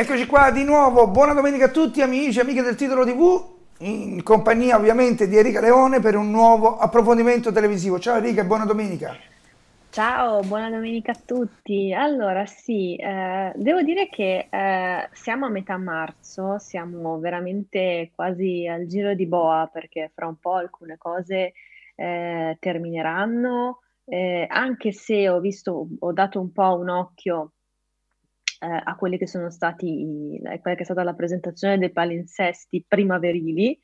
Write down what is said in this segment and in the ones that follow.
Eccoci qua di nuovo, buona domenica a tutti amici e amiche del titolo TV, in compagnia ovviamente di Erika Leone per un nuovo approfondimento televisivo. Ciao Erika e buona domenica. Ciao, buona domenica a tutti. Allora sì, eh, devo dire che eh, siamo a metà marzo, siamo veramente quasi al giro di boa perché fra un po' alcune cose eh, termineranno, eh, anche se ho visto, ho dato un po' un occhio eh, a quelli che sono stati, quella che è stata la presentazione dei palinsesti primaverili,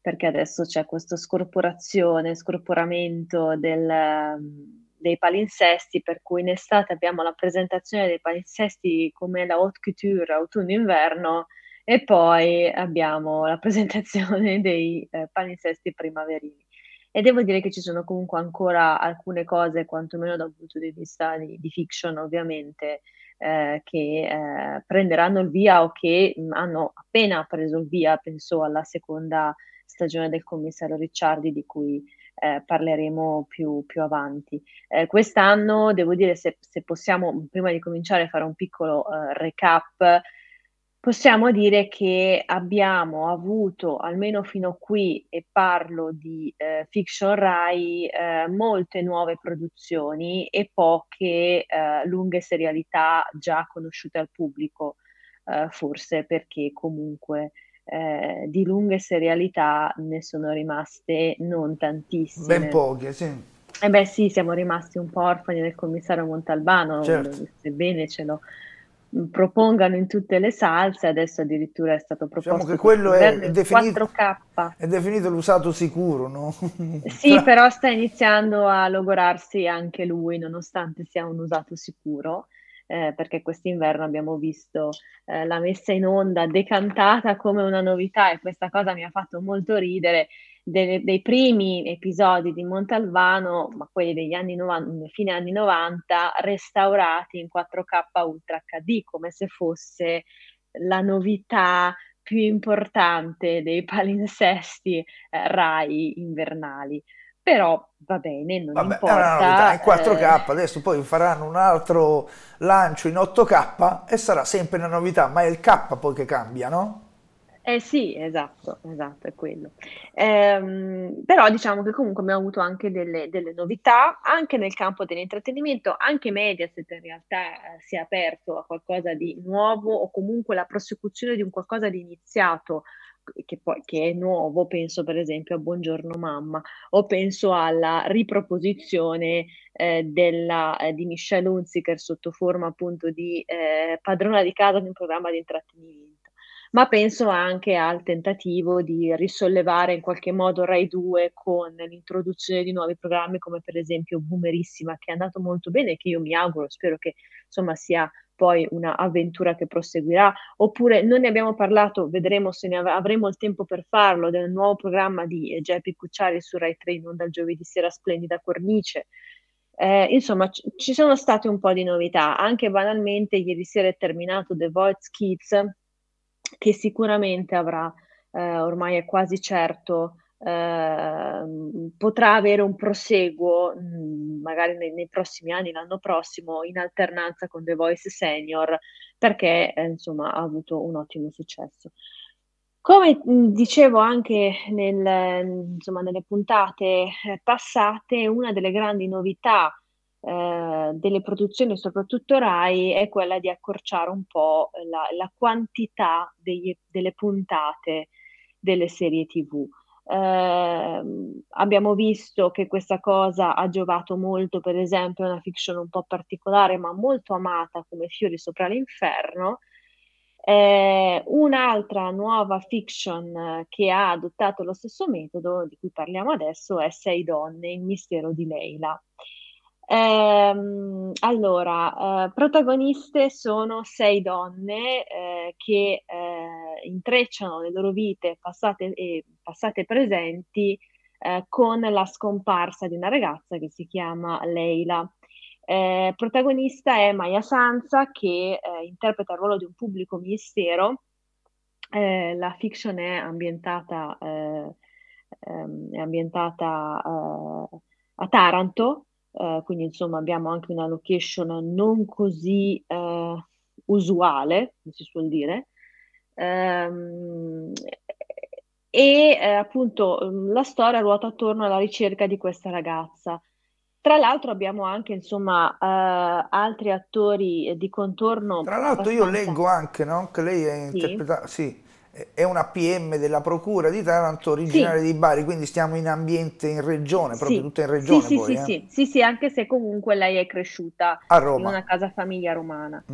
perché adesso c'è questa scorporazione, scorporamento del, ehm, dei palinsesti, per cui in estate abbiamo la presentazione dei palinsesti come la haute couture autunno-inverno e poi abbiamo la presentazione dei eh, palinsesti primaverili. E devo dire che ci sono comunque ancora alcune cose, quantomeno dal punto di vista di, di fiction ovviamente, eh, che eh, prenderanno il via o che mh, mm, hanno appena preso il via, penso alla seconda stagione del commissario Ricciardi di cui eh, parleremo più, più avanti. Eh, quest'anno devo dire se, se, possiamo, prima di cominciare, fare un piccolo eh, recap possiamo dire che abbiamo avuto, almeno fino a qui, e parlo di eh, Fiction Rai, eh, molte nuove produzioni e poche eh, lunghe serialità già conosciute al pubblico, eh, forse perché comunque eh, di lunghe serialità ne sono rimaste non tantissime. Ben poche, sì. Eh beh sì, siamo rimasti un po' orfani del commissario Montalbano, certo. sebbene ce lo propongano in tutte le salse, adesso addirittura è stato diciamo proposto diciamo che quello è definito, 4K. È definito l'usato sicuro, no? Sì, però sta iniziando a logorarsi anche lui, nonostante sia un usato sicuro. Eh, perché quest'inverno abbiamo visto eh, la messa in onda decantata come una novità e questa cosa mi ha fatto molto ridere dei, dei primi episodi di Montalvano, ma quelli degli anni 90, fine anni 90, restaurati in 4K Ultra HD, come se fosse la novità più importante dei palinsesti eh, RAI invernali. Però va bene, non Vabbè, importa. È una novità, in 4K, eh... adesso poi faranno un altro lancio in 8K e sarà sempre una novità, ma è il K poi che cambia, no? Eh sì, esatto, esatto, è quello. Ehm, però diciamo che comunque abbiamo avuto anche delle, delle novità, anche nel campo dell'intrattenimento, anche Mediaset in realtà eh, si è aperto a qualcosa di nuovo o comunque la prosecuzione di un qualcosa di iniziato che, poi, che è nuovo, penso per esempio a Buongiorno Mamma o penso alla riproposizione eh, della, eh, di Michelle Hunziker sotto forma appunto di eh, padrona di casa di un programma di intrattenimento ma penso anche al tentativo di risollevare in qualche modo Rai 2 con l'introduzione di nuovi programmi come per esempio Boomerissima che è andato molto bene e che io mi auguro, spero che insomma sia poi un'avventura che proseguirà, oppure non ne abbiamo parlato, vedremo se ne av- avremo il tempo per farlo, del nuovo programma di eh, Geppi Cucciari su Rai 3 non dal giovedì sera splendida cornice. Eh, insomma, c- ci sono state un po' di novità, anche banalmente ieri sera è terminato The Voice Kids, che sicuramente avrà, eh, ormai è quasi certo, eh, potrà avere un proseguo mh, mm, magari nei, nei, prossimi anni, l'anno prossimo, in alternanza con The Voice Senior, perché eh, insomma ha avuto un ottimo successo. Come mm, dicevo anche nel, insomma, nelle puntate eh, passate, una delle grandi novità eh, delle produzioni, soprattutto RAI, è quella di accorciare un po' la, la quantità degli, delle puntate delle serie TV. Eh, abbiamo visto che questa cosa ha giovato molto, per esempio, una fiction un po' particolare ma molto amata come Fiori sopra l'inferno. Eh, un'altra nuova fiction che ha adottato lo stesso metodo di cui parliamo adesso è Sei donne, il mistero di Leila. Ehm, allora, eh, protagoniste sono sei donne eh, che eh, intrecciano le loro vite passate e, passate e presenti eh, con la scomparsa di una ragazza che si chiama Leila. Eh, protagonista è Maya Sanza che eh, interpreta il ruolo di un pubblico ministero. la fiction è ambientata, ehm, è ambientata a Taranto, eh, quindi insomma abbiamo anche una location non così eh, usuale, come si suol dire. Ehm, e eh, appunto mm, la storia ruota attorno alla ricerca di questa ragazza. Tra l'altro abbiamo anche insomma uh, altri attori di contorno. Tra l'altro abbastanza... io leggo anche no? che lei è interpretata, sì. sì è una PM della Procura di Taranto, originaria sì. di Bari, quindi stiamo in ambiente in regione, proprio sì. tutta in regione. Sì, poi, sì, eh? sì, sì, sì, anche se comunque lei è cresciuta in una casa famiglia romana.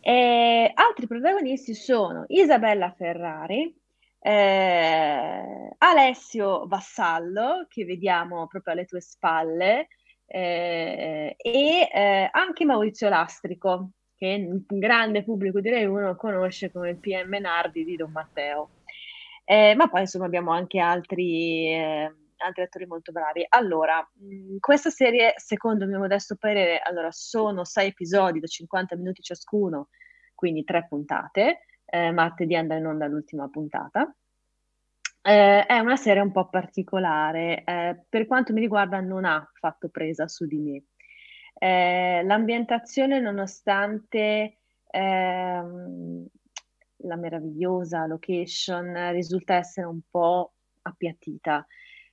E, altri protagonisti sono Isabella Ferrari, eh, Alessio Vassallo, che vediamo proprio alle tue spalle, eh, e eh, anche Maurizio Lastrico, che un grande pubblico di Rai 1 conosce come il PM Nardi di Don Matteo. Eh, ma poi insomma abbiamo anche altri, eh, altri attori molto bravi. Allora, mh, mm, questa serie, secondo il mio modesto parere, allora, sono sei episodi da 50 minuti ciascuno, quindi tre puntate. Eh, martedì andrà in onda l'ultima puntata. Eh, è una serie un po' particolare, eh, per quanto mi riguarda non ha fatto presa su di me, eh, l'ambientazione, nonostante ehm, la meravigliosa location, risulta essere un po' appiattita.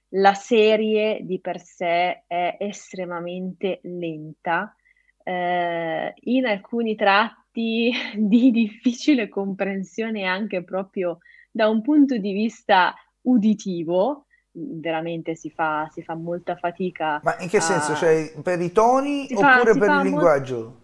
La serie di per sé è estremamente lenta, eh, in alcuni tratti di difficile comprensione anche proprio da un punto di vista uditivo, veramente si fa, si fa molta fatica. Ma in che senso? Cioè, per i toni si oppure fa, per il linguaggio? Molto...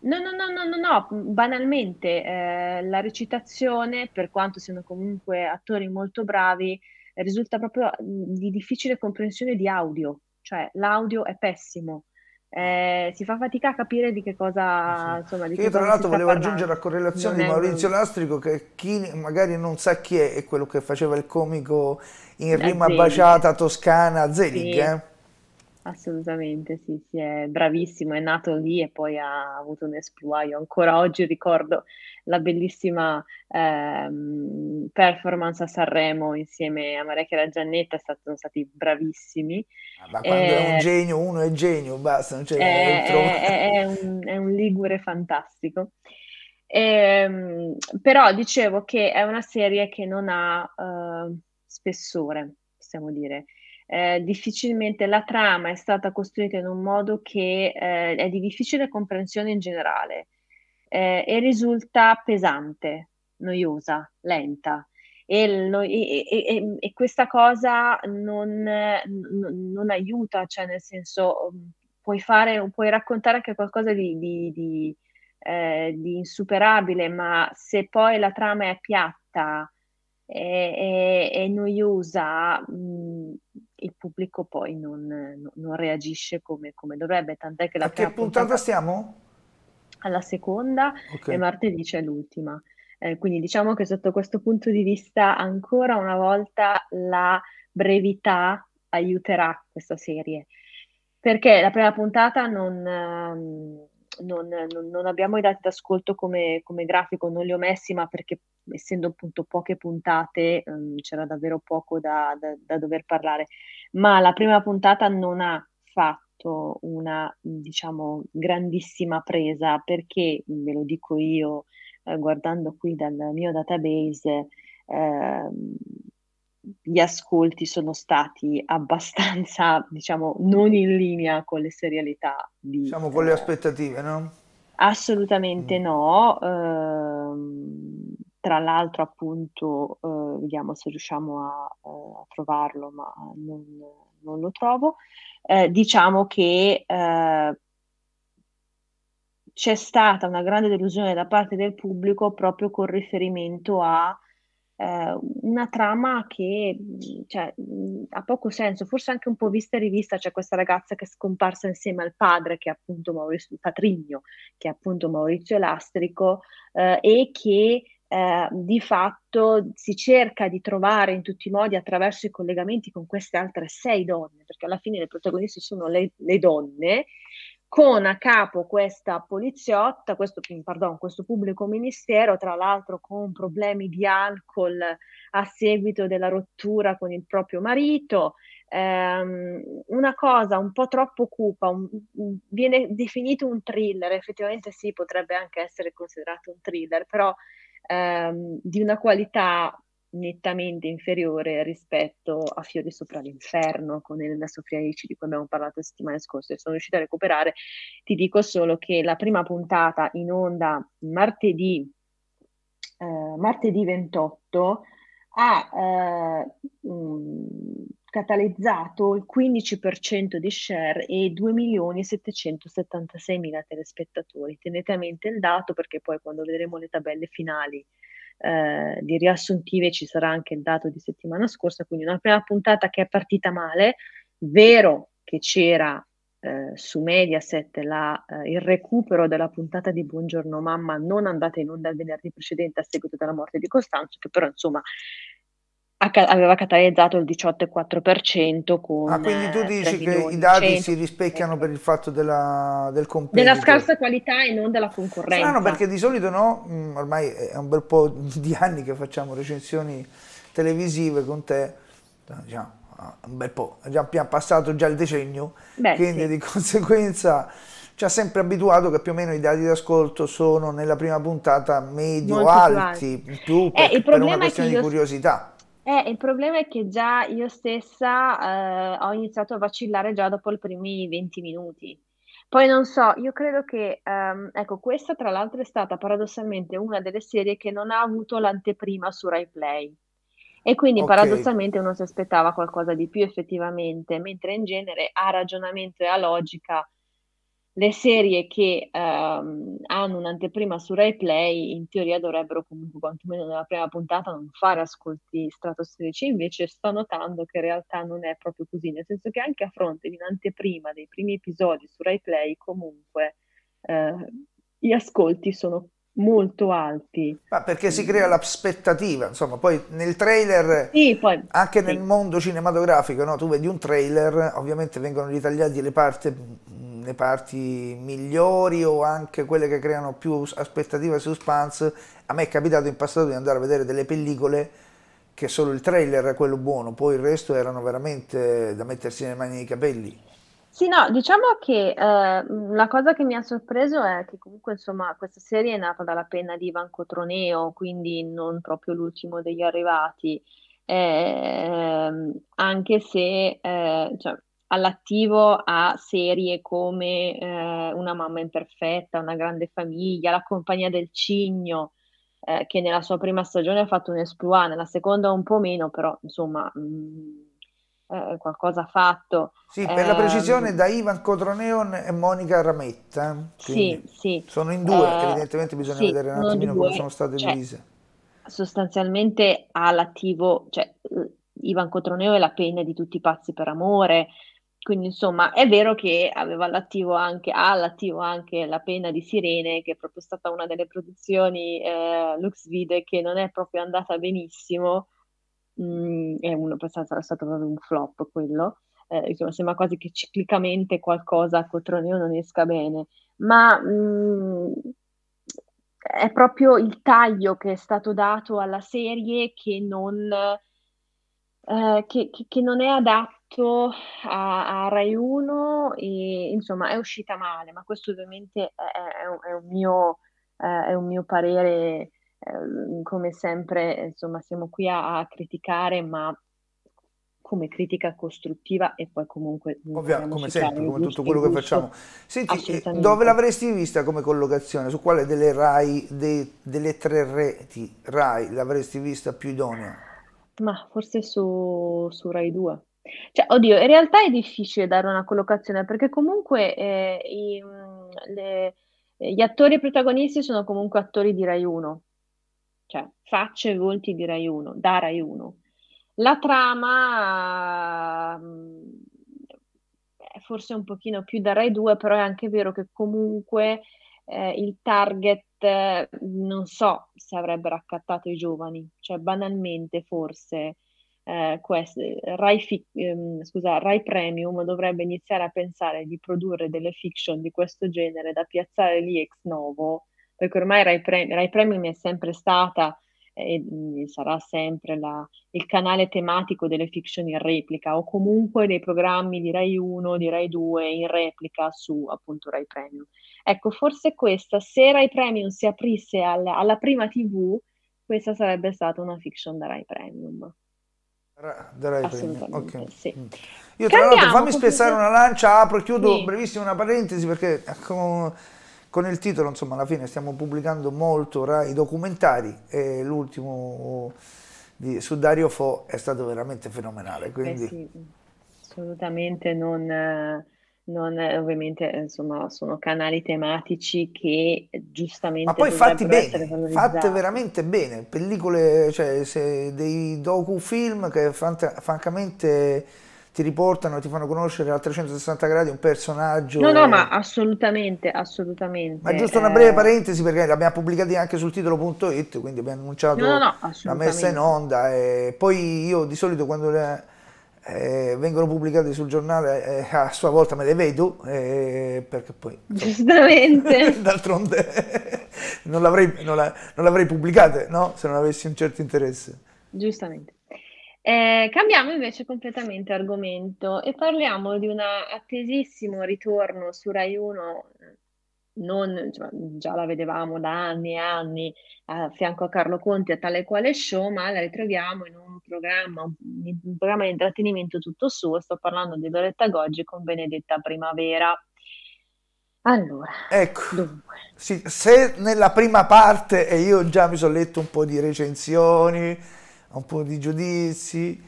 No, no, no, no, no, banalmente eh, la recitazione, per quanto siano comunque attori molto bravi, risulta proprio di difficile comprensione di audio, cioè l'audio è pessimo eh, si fa fatica a capire di che cosa... Eh sì. Insomma, di che io tra l'altro volevo parlando. aggiungere a correlazione non di Maurizio Lastrico che chi magari non sa chi è è quello che faceva il comico in rima baciata toscana Zelig. Sì. Eh? Assolutamente, sì, sì, è bravissimo, è nato lì e poi ha avuto un esploit. ancora oggi ricordo la bellissima ehm, performance a Sanremo insieme a Maria Chiara Giannetta, sono stati bravissimi. Ah, ma quando eh, è un eh, genio, uno è genio, basta, non c'è è, è, è, un, è un ligure fantastico. E, ehm, però dicevo che è una serie che non ha eh, spessore, possiamo dire eh, difficilmente la trama è stata costruita in un modo che eh, è di difficile comprensione in generale eh, e risulta pesante, noiosa, lenta. E, no, e, e, e questa cosa non, non, non, aiuta, cioè nel senso mm, puoi, fare, puoi raccontare anche qualcosa di, di, di, eh, di insuperabile, ma se poi la trama è piatta, e noiosa, mh, mm, il pubblico poi non, non reagisce come, come, dovrebbe, tant'è che la... A che puntata, puntata siamo? Alla seconda okay. e martedì c'è l'ultima. Eh, quindi diciamo che sotto questo punto di vista ancora una volta la brevità aiuterà questa serie, perché la prima puntata non... Ehm, non, non, non, abbiamo i dati d'ascolto come, come, grafico, non li ho messi, ma perché essendo appunto poche puntate ehm, c'era davvero poco da, da, da, dover parlare. Ma la prima puntata non ha fatto una, diciamo, grandissima presa perché, ve lo dico io, eh, guardando qui dal mio database, eh, gli ascolti sono stati abbastanza, diciamo, non in linea con le serialità. Di, diciamo con le eh, aspettative, no? Assolutamente mm. no. Eh, tra l'altro, appunto, eh, vediamo se riusciamo a, eh, a trovarlo, ma non, non lo trovo. Eh, diciamo che eh, c'è stata una grande delusione da parte del pubblico proprio con riferimento a eh, una trama che mm, cioè, mm, ha poco senso, forse anche un po' vista e rivista, c'è questa ragazza che è scomparsa insieme al padre, che è appunto Maurizio, il patrigno, che è appunto Maurizio Elastrico, eh, e che eh, di fatto si cerca di trovare in tutti i modi attraverso i collegamenti con queste altre sei donne, perché alla fine le protagoniste sono le, le donne, con a capo questa poliziotta, questo, pardon, questo, pubblico ministero, tra l'altro con problemi di alcol a seguito della rottura con il proprio marito, ehm, una cosa un po' troppo cupa, un, viene definito un thriller, effettivamente sì, potrebbe anche essere considerato un thriller, però ehm, di una qualità nettamente inferiore rispetto a Fiori sopra l'inferno con Elena Sofrianici di cui abbiamo parlato la settimana scorsa e sono riuscita a recuperare. Ti dico solo che la prima puntata in onda martedì, eh, martedì 28 ha eh, mh, catalizzato il 15% di share e 2 milioni 776 mila telespettatori. Tenete a mente il dato perché poi quando vedremo le tabelle finali eh, di riassuntive ci sarà anche il dato di settimana scorsa, quindi una prima puntata che è partita male, vero che c'era eh, su Mediaset la, eh, il recupero della puntata di Buongiorno Mamma non andata in onda il venerdì precedente a seguito della morte di Costanzo, che però insomma aveva catalizzato il 18,4% con Ah, quindi tu eh, dici che i dati 100, si rispecchiano ecco. per il fatto della, del competitor. Della scarsa qualità e non della concorrenza. no, no perché di solito no, mm, ormai è un bel po' di anni che facciamo recensioni televisive con te, diciamo, ah, un bel po', è già passato già il decennio, Beh, quindi sì. di conseguenza ci ha sempre abituato che più o meno i dati d'ascolto sono nella prima puntata medio-alti, più, più, eh, per, per una questione di curiosità eh, il problema è che già io stessa eh, ho iniziato a vacillare già dopo i primi 20 minuti. Poi non so, io credo che, ehm, ecco, questa tra l'altro è stata paradossalmente una delle serie che non ha avuto l'anteprima su RaiPlay. E quindi Ok. paradossalmente uno si aspettava qualcosa di più effettivamente, mentre in genere a ragionamento e a logica le serie che ehm, hanno un'anteprima su RaiPlay in teoria dovrebbero comunque quantomeno nella prima puntata non fare ascolti stratosferici, invece sto notando che in realtà non è proprio così, nel senso che anche a fronte di un'anteprima dei primi episodi su RaiPlay comunque eh, gli ascolti sono molto alti. Ma perché si mm. crea l'aspettativa, insomma, poi nel trailer, sì, poi, anche sì. nel mondo cinematografico, no? tu vedi un trailer, ovviamente vengono ritagliate le parti le parti migliori o anche quelle che creano più aspettativa e suspense. A me è capitato in passato di andare a vedere delle pellicole che solo il trailer era quello buono, poi il resto erano veramente da mettersi nelle mani nei capelli. Sì, no, diciamo che eh, la cosa che mi ha sorpreso è che comunque insomma questa serie è nata dalla penna di Ivan Cotroneo, quindi non proprio l'ultimo degli arrivati, eh, anche se eh, cioè, all'attivo a serie come eh, Una mamma imperfetta, Una grande famiglia, La compagnia del cigno, eh, che nella sua prima stagione ha fatto un esploit, nella seconda un po' meno, però insomma mh, mm, eh, qualcosa ha fatto. Sì, per eh, la precisione ehm, da Ivan Cotroneon e Monica Rametta. Sì, sì. Sono in due, che eh, evidentemente bisogna sì, vedere un attimino come sono state cioè, Sostanzialmente all'attivo, cioè Ivan Cotroneo è la penna di tutti i pazzi per amore, quindi insomma è vero che aveva all'attivo anche, ha all'attivo anche La pena di sirene, che è proprio stata una delle produzioni eh, Lux Vide che non è proprio andata benissimo, mm, è, uno, è, stato, stato proprio un flop quello, eh, insomma sembra quasi che ciclicamente qualcosa a Cotroneo non esca bene, ma mm, è proprio il taglio che è stato dato alla serie che non, eh, che, che, che non è adatto fatto a, a Rai 1, e, insomma, è uscita male, ma questo ovviamente è, è, un, è, un, mio, eh, è un, mio, parere, ehm, come sempre, insomma, siamo qui a, a criticare, ma come critica costruttiva e poi comunque... Ovvio, come sempre, come tutto quello che facciamo. Senti, eh, dove l'avresti vista come collocazione? Su quale delle RAI, de, delle tre reti RAI l'avresti vista più idonea? Ma forse su, su RAI 2. Cioè, oddio, in realtà è difficile dare una collocazione perché comunque eh, i, mm, le, eh, gli attori protagonisti sono comunque attori di Rai 1, cioè facce e volti di Rai 1, da Rai 1. La trama mm, è forse un pochino più da Rai 2, però è anche vero che comunque eh, il target eh, non so se avrebbero accattato i giovani, cioè banalmente forse eh, questo, Rai, fi- ehm, scusa, Rai Premium dovrebbe iniziare a pensare di produrre delle fiction di questo genere da piazzare lì ex novo, perché ormai Rai, Pre- Rai Premium è sempre stata eh, e mm, sarà sempre la, il canale tematico delle fiction in replica o comunque dei programmi di Rai 1, di Rai 2 in replica su appunto Rai Premium. Ecco, forse questa, se Rai Premium si aprisse alla, alla prima TV, questa sarebbe stata una fiction da Rai Premium. Darai premio. Okay. Sì. Mm. Io tra l'altro fammi spezzare una lancia, apro e chiudo sì. brevissima una parentesi perché con, con, il titolo insomma alla fine stiamo pubblicando molto Rai documentari e l'ultimo uh, di, su Dario Fo è stato veramente fenomenale. Quindi... Eh sì, assolutamente non non, ovviamente insomma sono canali tematici che giustamente ma poi fatti bene fatte veramente bene pellicole cioè dei docufilm che fant- francamente ti riportano e ti fanno conoscere a 360 gradi un personaggio no no ma assolutamente assolutamente ma giusto una breve eh. parentesi perché l'abbiamo pubblicati anche sul titolo.it quindi abbiamo annunciato no, no, no, la messa in onda e poi io di solito quando le eh, vengono pubblicate sul giornale, eh, a sua volta me le vedo, eh, perché poi... Insomma, Giustamente. d'altronde non l'avrei, pubblicate, no? Se non avessi un certo interesse. Giustamente. Eh, cambiamo invece completamente argomento e parliamo di un attesissimo ritorno su Rai 1, non, cioè, già la vedevamo da anni e anni a fianco a Carlo Conti a tale quale show, ma la ritroviamo in un programma, un, programma di intrattenimento tutto suo, sto parlando di Loretta Goggi con Benedetta Primavera. Allora, ecco, sì, se nella prima parte, e io già mi sono letto un po' di recensioni, un po' di giudizi,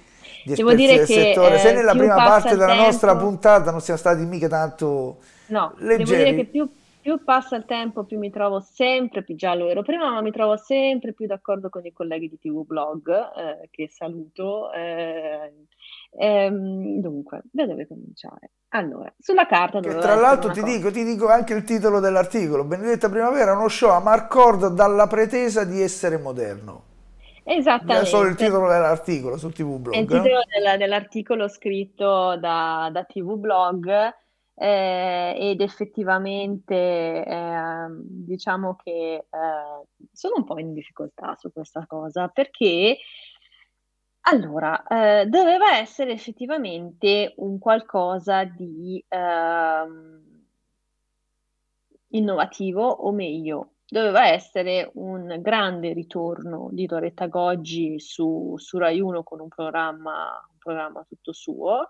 di Devo dire del che, settore, eh, nella prima parte tempo... della nostra puntata non siamo stati mica tanto... No, leggeri. devo dire che più più passa il tempo, più mi trovo sempre più giallo ero prima, ma mi trovo sempre più d'accordo con i colleghi di TV Blog, eh, che saluto. Eh, ehm, dunque, da dove cominciare? Allora, sulla carta dove Tra l'altro ti dico, ti dico anche il titolo dell'articolo, Benedetta Primavera, uno show a Marcord dalla pretesa di essere moderno. Esattamente. È solo il titolo dell'articolo su TV Blog. È il eh? titolo della, dell'articolo scritto da, da TV Blog eh, ed effettivamente eh, diciamo che eh, sono un po' in difficoltà su questa cosa perché allora, eh, doveva essere effettivamente un qualcosa di ehm, innovativo o meglio doveva essere un grande ritorno di Doretta Goggi su, su Rai 1 con un programma, un programma tutto suo,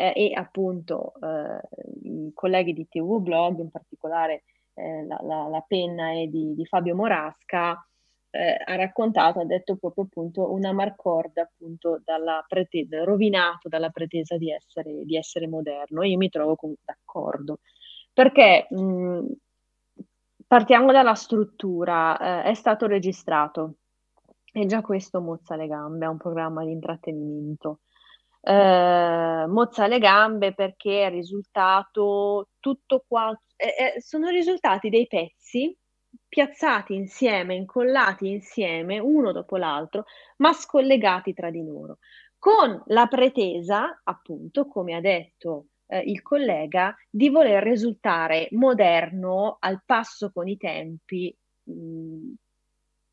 eh, e appunto eh, i colleghi di TV Blog, in particolare eh, la, la, la, penna è di, di Fabio Morasca, eh, ha raccontato, ha detto proprio appunto una marcorda appunto dalla pretesa, rovinato dalla pretesa di essere, di essere moderno. Io mi trovo con, d'accordo. Perché mh, partiamo dalla struttura, eh, è stato registrato e già questo mozza le gambe, è un programma di intrattenimento eh, mozza le gambe perché è risultato tutto qua, eh, eh, sono risultati dei pezzi piazzati insieme, incollati insieme, uno dopo l'altro, ma scollegati tra di loro, con la pretesa, appunto, come ha detto eh, il collega, di voler risultare moderno al passo con i tempi, mh, mm,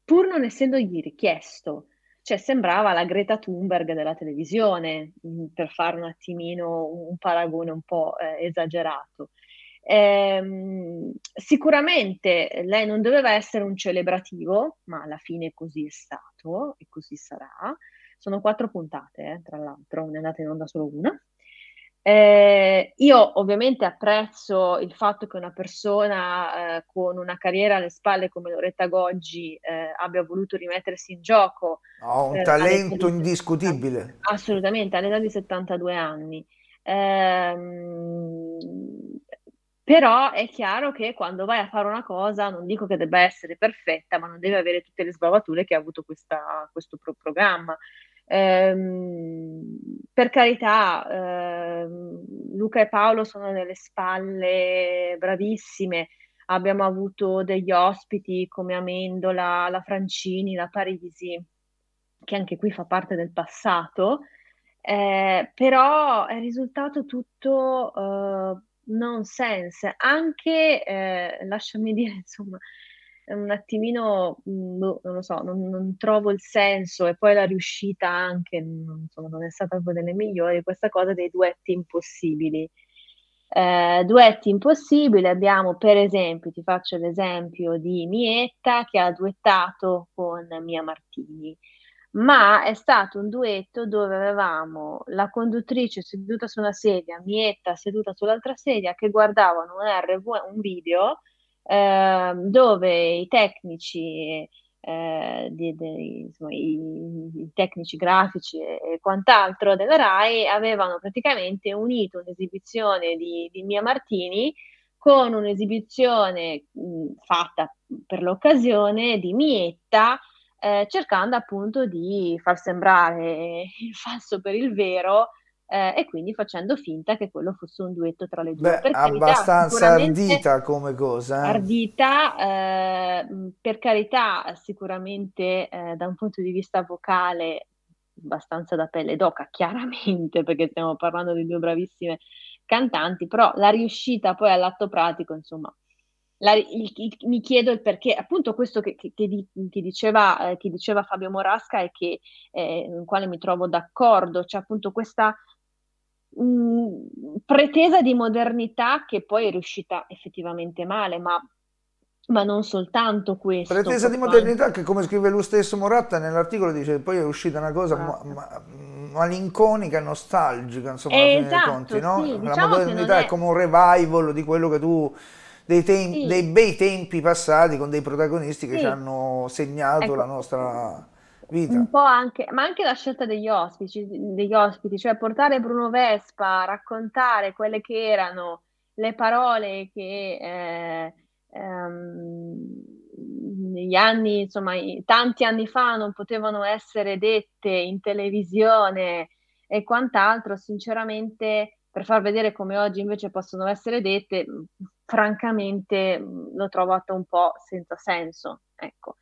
pur non essendogli richiesto cioè sembrava la Greta Thunberg della televisione, mm, per fare un attimino un paragone un po' eh, esagerato. Ehm, sicuramente lei non doveva essere un celebrativo, ma alla fine così è stato e così sarà. Sono quattro puntate, eh, tra l'altro, ne è andata in onda solo una. Eh, io ovviamente apprezzo il fatto che una persona eh, con una carriera alle spalle come Loretta Goggi eh, abbia voluto rimettersi in gioco. Ha oh, un eh, talento indiscutibile. Assolutamente, all'età di 72 anni. Ehm, però è chiaro che quando vai a fare una cosa, non dico che debba essere perfetta, ma non deve avere tutte le sbavature che ha avuto questa, questo pro- programma. Ehm, per carità, ehm, Luca e Paolo sono delle spalle bravissime. Abbiamo avuto degli ospiti come Amendola, la Francini, la Parisi, che anche qui fa parte del passato, eh, però è risultato tutto eh, non sense. Anche, eh, lasciami dire, insomma, un attimino, mm, boh, non lo so, non, non, trovo il senso e poi la riuscita anche, non, insomma, non è stata una delle migliori, questa cosa dei duetti impossibili. Eh, duetti impossibili abbiamo per esempio, ti faccio l'esempio di Mietta che ha duettato con Mia Martini, ma è stato un duetto dove avevamo la conduttrice seduta su una sedia, Mietta seduta sull'altra sedia che guardavano un, RV, un video eh, dove i tecnici, eh, di, di, insomma, i, i, tecnici grafici e, e, quant'altro della RAI avevano praticamente unito un'esibizione di, di Mia Martini con un'esibizione mh, fatta per l'occasione di Mietta, eh, cercando appunto di far sembrare il falso per il vero eh, e quindi facendo finta che quello fosse un duetto tra le due. Beh, per abbastanza carità, ardita come cosa. Eh? Ardita, eh, per carità, sicuramente eh, da un punto di vista vocale abbastanza da pelle d'oca, chiaramente, perché stiamo parlando di due bravissime cantanti, però la riuscita poi all'atto pratico, insomma, la, il, il, mi chiedo il perché, appunto questo che, che, che, di, che diceva, eh, diceva, Fabio Morasca e che, eh, in quale mi trovo d'accordo, cioè appunto questa pretesa di modernità che poi è riuscita effettivamente male, ma, ma non soltanto questo. Pretesa di modernità quanto... che come scrive lui stesso Moratta nell'articolo dice poi è uscita una cosa esatto. ma, ma, malinconica, nostalgica, insomma, eh, esatto, conti, no? sì, La diciamo modernità è... è come un revival di quello che tu... Dei, tem- sì. dei, bei tempi passati con dei protagonisti che sì. ci hanno segnato ecco. la nostra Vita. Un po' anche, ma anche la scelta degli ospiti, degli ospiti, cioè portare Bruno Vespa, a raccontare quelle che erano le parole che eh, ehm, negli anni, insomma, tanti anni fa non potevano essere dette in televisione e quant'altro, sinceramente, per far vedere come oggi invece possono essere dette, francamente l'ho trovato un po' senza senso, ecco.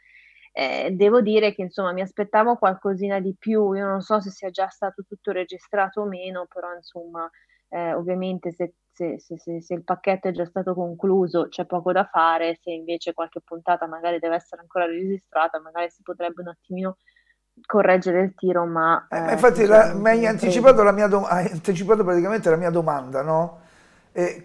Eh, devo dire che insomma mi aspettavo qualcosina di più, io non so se sia già stato tutto registrato o meno, però insomma eh, ovviamente se, se, se, se, il pacchetto è già stato concluso c'è poco da fare, se invece qualche puntata magari deve essere ancora registrata, magari si potrebbe un attimino correggere il tiro, ma... Eh, eh infatti la, ma hai, anticipato la mia do- hai anticipato praticamente la mia domanda, no?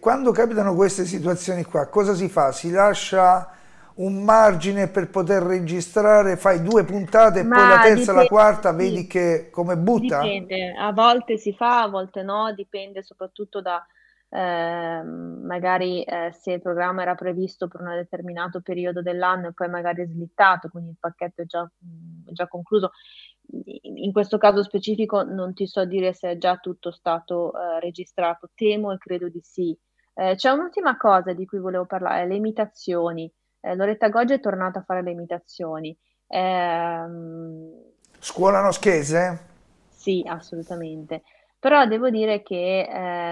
quando capitano queste situazioni qua, cosa si fa? Si lascia un margine per poter registrare, fai due puntate e poi la terza, dipende, la quarta, vedi che come butta? Dipende, a volte si fa, a volte no, dipende soprattutto da eh, magari eh, se il programma era previsto per un determinato periodo dell'anno e poi magari è slittato, quindi il pacchetto è già, mh, già concluso. In questo caso specifico non ti so dire se è già tutto stato eh, registrato, temo e credo di sì. Eh, c'è un'ultima cosa di cui volevo parlare, le imitazioni eh, Loretta Goggia è tornata a fare le imitazioni. Ehm... Scuola noschese? Sì, assolutamente. Però devo dire che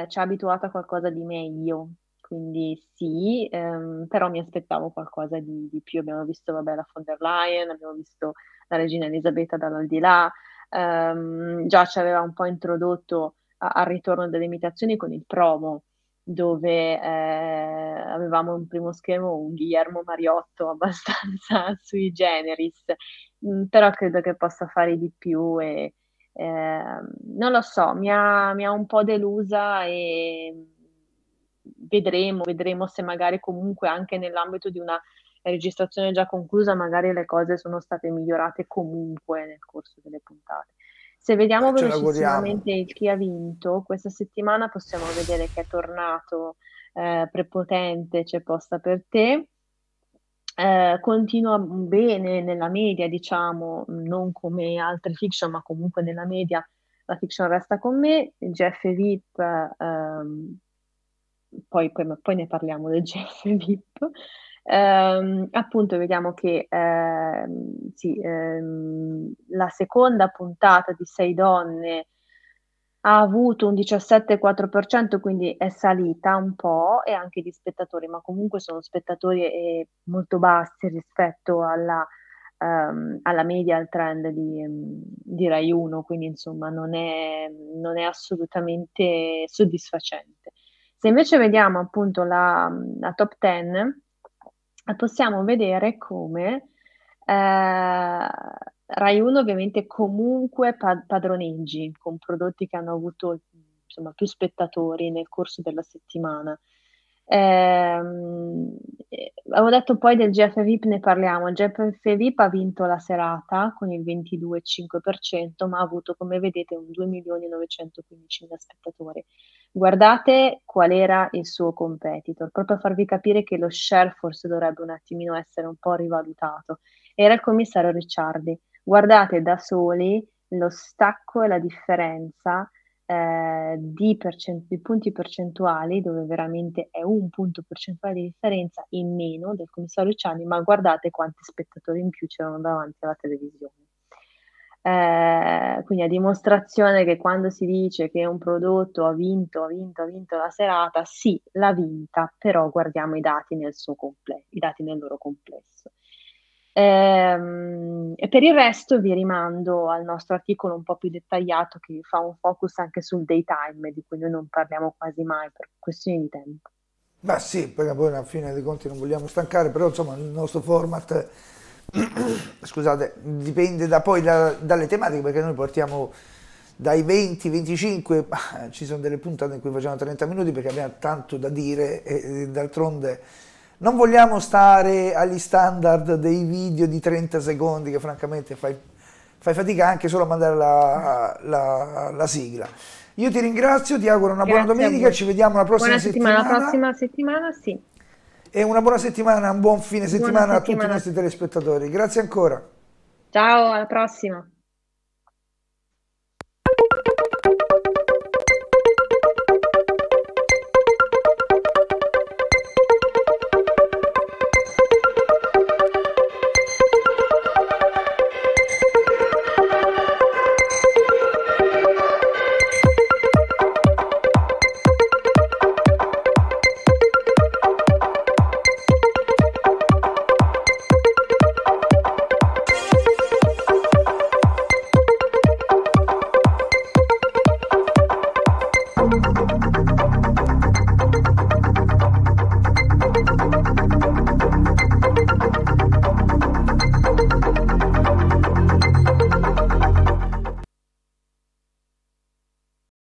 eh, ci ha abituato a qualcosa di meglio, quindi sì, ehm, però mi aspettavo qualcosa di, di, più. Abbiamo visto, vabbè, la von der Leyen, abbiamo visto la regina Elisabetta dall'aldilà, ehm, già ci aveva un po' introdotto a, al ritorno delle imitazioni con il promo, dove eh, avevamo un primo schermo, un Guillermo Mariotto abbastanza sui generis, mm, però credo che possa fare di più e eh, non lo so, mi ha, mi ha, un po' delusa e vedremo, vedremo se magari comunque anche nell'ambito di una registrazione già conclusa magari le cose sono state migliorate comunque nel corso delle puntate. Se vediamo eh, Ce velocissimamente chi ha vinto, questa settimana possiamo vedere che è tornato eh, Prepotente, c'è cioè posta per te. Eh, continua bene nella media, diciamo, non come altre fiction, ma comunque nella media la fiction resta con me. Jeff e VIP, ehm, poi, poi, poi ne parliamo del Jeff e VIP. Ehm, appunto vediamo che ehm, sì, ehm, la seconda puntata di Sei Donne ha avuto un 17,4%, quindi è salita un po' e anche di spettatori, ma comunque sono spettatori eh, molto bassi rispetto alla, um, alla media, al trend di, di, Rai 1, quindi insomma non è, non è, assolutamente soddisfacente. Se invece vediamo appunto la, la top 10, possiamo vedere come eh, Rai 1 ovviamente comunque padroneggi con prodotti che hanno avuto insomma, più spettatori nel corso della settimana Ehm, eh, avevo detto poi del GF VIP, ne parliamo. Il GF VIP ha vinto la serata con il 22,5%, ma ha avuto, come vedete, un 2.915.000 spettatori. Guardate qual era il suo competitor, proprio a farvi capire che lo share forse dovrebbe un attimino essere un po' rivalutato. Era il commissario Ricciardi. Guardate da soli lo stacco e la differenza eh, di, percent- di punti percentuali, dove veramente è un punto percentuale di differenza in meno del commissario Ciani, ma guardate quanti spettatori in più c'erano davanti alla televisione. Eh, quindi a dimostrazione che quando si dice che un prodotto ha vinto, ha vinto, ha vinto la serata, sì, l'ha vinta, però guardiamo i dati, nel comple- i dati nel loro complesso. Ehm, e per il resto vi rimando al nostro articolo un po' più dettagliato che fa un focus anche sul daytime, di cui noi non parliamo quasi mai per questioni di tempo. Ma sì, perché poi alla fine dei conti non vogliamo stancare, però insomma il nostro format, scusate, dipende da poi da, dalle tematiche, perché noi portiamo dai 20, 25, ci sono delle puntate in cui facciamo 30 minuti perché abbiamo tanto da dire e d'altronde non vogliamo stare agli standard dei video di 30 secondi che francamente fai, fai fatica anche solo a mandare la, la, la, sigla. Io ti ringrazio, ti auguro una Grazie buona domenica, ci vediamo la prossima buona settimana. settimana. La prossima settimana sì. E una buona settimana, un buon fine settimana, settimana a tutti i nostri telespettatori. Grazie ancora. Ciao, alla prossima.